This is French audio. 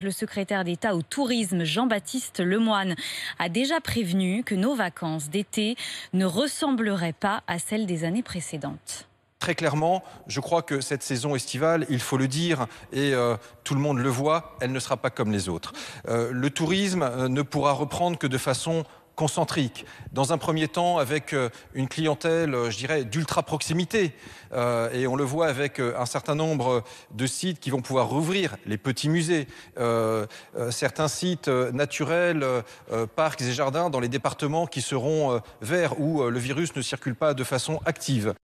Le secrétaire d'État au tourisme Jean-Baptiste Lemoine a déjà prévenu que nos vacances d'été ne ressembleraient pas à celles des années précédentes. Très clairement, je crois que cette saison estivale, il faut le dire, et euh, tout le monde le voit, elle ne sera pas comme les autres. Euh, le tourisme euh, ne pourra reprendre que de façon concentriques. Dans un premier temps, avec euh, une clientèle, euh, je dirais, d'ultra proximité. Euh, et on le voit avec un certain nombre de sites qui vont pouvoir rouvrir, les petits musées, certains sites naturels, parcs et jardins dans les départements qui seront verts où le virus ne circule pas de façon active.